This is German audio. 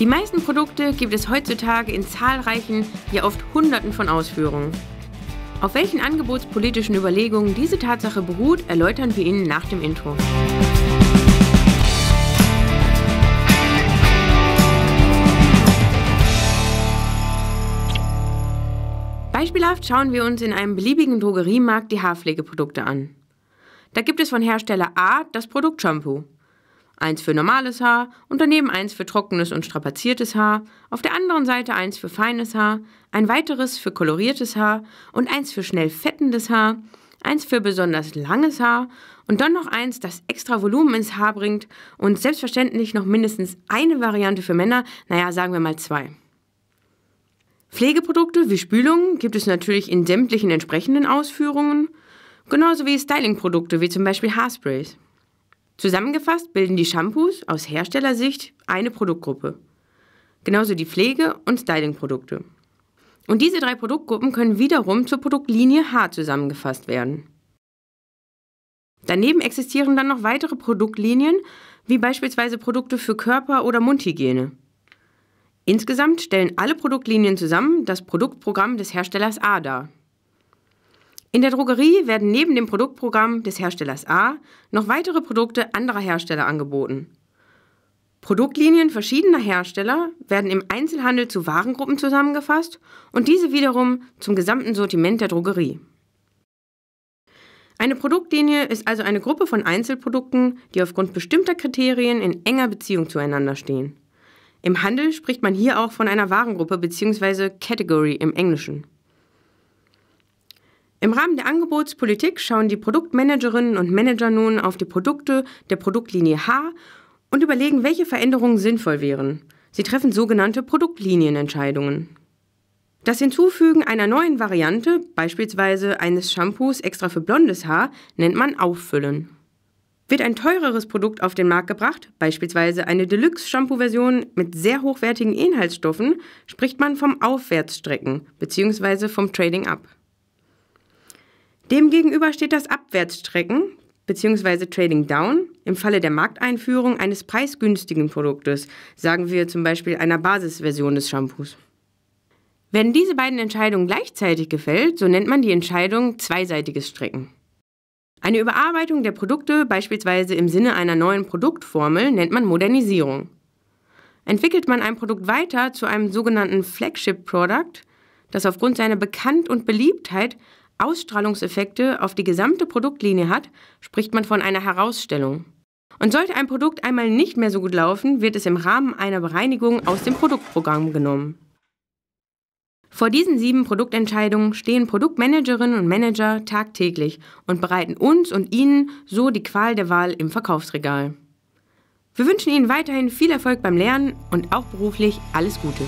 Die meisten Produkte gibt es heutzutage in zahlreichen, ja oft Hunderten von Ausführungen. Auf welchen angebotspolitischen Überlegungen diese Tatsache beruht, erläutern wir Ihnen nach dem Intro. Beispielhaft schauen wir uns in einem beliebigen Drogeriemarkt die Haarpflegeprodukte an. Da gibt es von Hersteller A das Produkt Shampoo eins für normales Haar und daneben eins für trockenes und strapaziertes Haar, auf der anderen Seite eins für feines Haar, ein weiteres für koloriertes Haar und eins für schnell fettendes Haar, eins für besonders langes Haar und dann noch eins, das extra Volumen ins Haar bringt und selbstverständlich noch mindestens eine Variante für Männer, naja, sagen wir mal zwei. Pflegeprodukte wie Spülungen gibt es natürlich in sämtlichen entsprechenden Ausführungen, genauso wie Stylingprodukte wie zum Beispiel Haarsprays. Zusammengefasst bilden die Shampoos aus Herstellersicht eine Produktgruppe. Genauso die Pflege- und Stylingprodukte. Und diese drei Produktgruppen können wiederum zur Produktlinie H zusammengefasst werden. Daneben existieren dann noch weitere Produktlinien, wie beispielsweise Produkte für Körper- oder Mundhygiene. Insgesamt stellen alle Produktlinien zusammen das Produktprogramm des Herstellers A dar. In der Drogerie werden neben dem Produktprogramm des Herstellers A noch weitere Produkte anderer Hersteller angeboten. Produktlinien verschiedener Hersteller werden im Einzelhandel zu Warengruppen zusammengefasst und diese wiederum zum gesamten Sortiment der Drogerie. Eine Produktlinie ist also eine Gruppe von Einzelprodukten, die aufgrund bestimmter Kriterien in enger Beziehung zueinander stehen. Im Handel spricht man hier auch von einer Warengruppe bzw. Category im Englischen. Im Rahmen der Angebotspolitik schauen die Produktmanagerinnen und Manager nun auf die Produkte der Produktlinie H und überlegen, welche Veränderungen sinnvoll wären. Sie treffen sogenannte Produktlinienentscheidungen. Das Hinzufügen einer neuen Variante, beispielsweise eines Shampoos extra für blondes Haar, nennt man Auffüllen. Wird ein teureres Produkt auf den Markt gebracht, beispielsweise eine Deluxe-Shampoo-Version mit sehr hochwertigen Inhaltsstoffen, spricht man vom Aufwärtsstrecken bzw. vom Trading Up. Demgegenüber steht das Abwärtsstrecken bzw. Trading Down im Falle der Markteinführung eines preisgünstigen Produktes, sagen wir zum Beispiel einer Basisversion des Shampoos. Wenn diese beiden Entscheidungen gleichzeitig gefällt, so nennt man die Entscheidung zweiseitiges Strecken. Eine Überarbeitung der Produkte, beispielsweise im Sinne einer neuen Produktformel, nennt man Modernisierung. Entwickelt man ein Produkt weiter zu einem sogenannten Flagship-Product, das aufgrund seiner Bekannt- und Beliebtheit Ausstrahlungseffekte auf die gesamte Produktlinie hat, spricht man von einer Herausstellung. Und sollte ein Produkt einmal nicht mehr so gut laufen, wird es im Rahmen einer Bereinigung aus dem Produktprogramm genommen. Vor diesen sieben Produktentscheidungen stehen Produktmanagerinnen und Manager tagtäglich und bereiten uns und Ihnen so die Qual der Wahl im Verkaufsregal. Wir wünschen Ihnen weiterhin viel Erfolg beim Lernen und auch beruflich alles Gute.